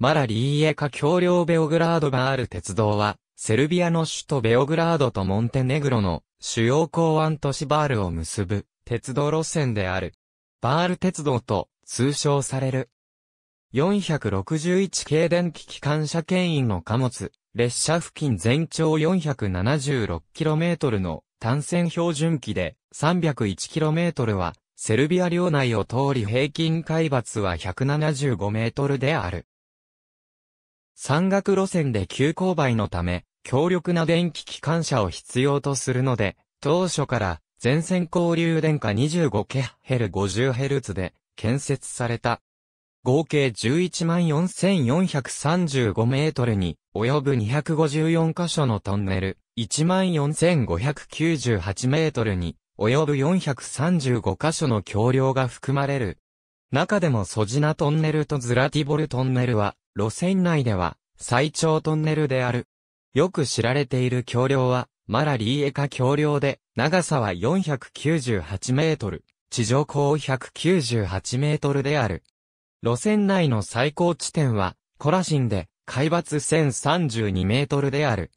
マラリーエカ橋梁ベオグラードバール鉄道は、セルビアの首都ベオグラードとモンテネグロの主要港湾都市バールを結ぶ鉄道路線である。バール鉄道と通称される。461系電気機関車牽引の貨物、列車付近全長 476km の単線標準機で 301km は、セルビア領内を通り平均海抜は 175m である。山岳路線で急勾配のため、強力な電気機関車を必要とするので、当初から全線交流電化 25kHz50Hz で建設された。合計114,435メートルに及ぶ254箇所のトンネル、14,598メートルに及ぶ435箇所の橋梁が含まれる中でもソジナトンネルとズラティボルトンネルは、路線内では、最長トンネルである。よく知られている橋梁は、マラリーエカ橋梁で、長さは498メートル、地上高198メートルである。路線内の最高地点は、コラシンで、海抜1032メートルである。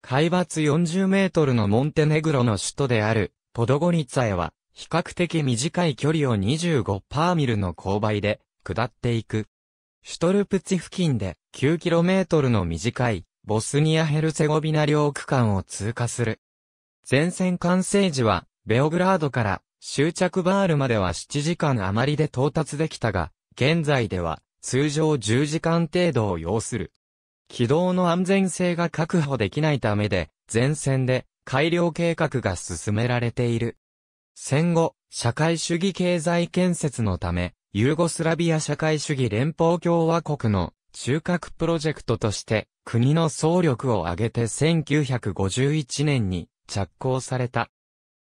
海抜40メートルのモンテネグロの首都である、ポドゴニツァへは、比較的短い距離を25パーミルの勾配で下っていく。シュトルプチ付近で9トルの短いボスニア・ヘルセゴビナ領区間を通過する。前線完成時はベオグラードから終着バールまでは7時間余りで到達できたが、現在では通常10時間程度を要する。軌道の安全性が確保できないためで、前線で改良計画が進められている。戦後、社会主義経済建設のため、ユーゴスラビア社会主義連邦共和国の中核プロジェクトとして、国の総力を挙げて1951年に着工された。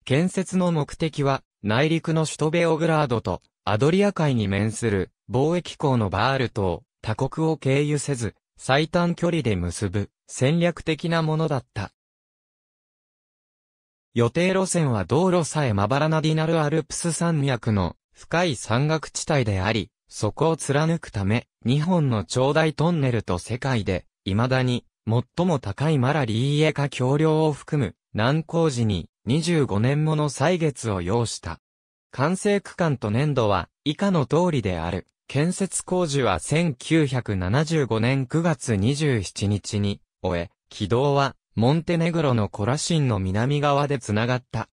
建設の目的は、内陸の首都ベオグラードと、アドリア海に面する貿易港のバール島、他国を経由せず、最短距離で結ぶ戦略的なものだった。予定路線は道路さえまばらなディナルアルプス山脈の深い山岳地帯であり、そこを貫くため、日本の長大トンネルと世界で、未だに、最も高いマラリーエカ橋梁を含む、南高事に、25年もの歳月を要した。完成区間と年度は、以下の通りである。建設工事は1975年9月27日に、終え、軌道は、モンテネグロのコラシンの南側で繋がった。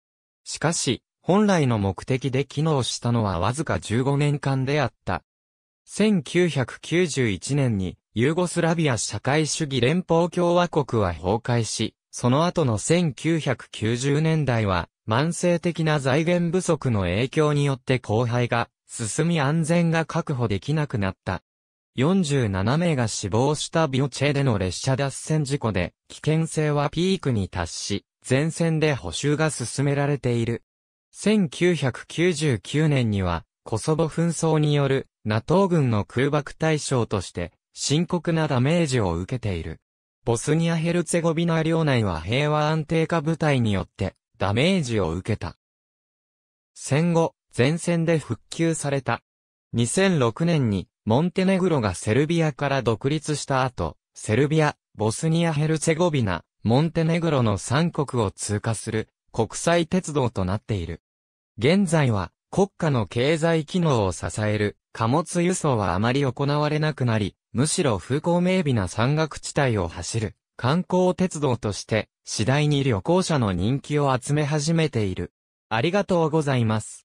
しかし、本来の目的で機能したのはわずか15年間であった。1991年にユーゴスラビア社会主義連邦共和国は崩壊し、その後の1990年代は慢性的な財源不足の影響によって荒廃が進み安全が確保できなくなった。47名が死亡したビオチェでの列車脱線事故で、危険性はピークに達し、全線で補修が進められている。1999年には、コソボ紛争による NATO 軍の空爆対象として、深刻なダメージを受けている。ボスニア・ヘルツェゴビナ領内は平和安定化部隊によってダメージを受けた。戦後、前線で復旧された。2006年にモンテネグロがセルビアから独立した後、セルビア、ボスニア・ヘルツェゴビナ、モンテネグロの3国を通過する国際鉄道となっている。現在は国家の経済機能を支える貨物輸送はあまり行われなくなり、むしろ風光明媚な山岳地帯を走る観光鉄道として次第に旅行者の人気を集め始めている。ありがとうございます。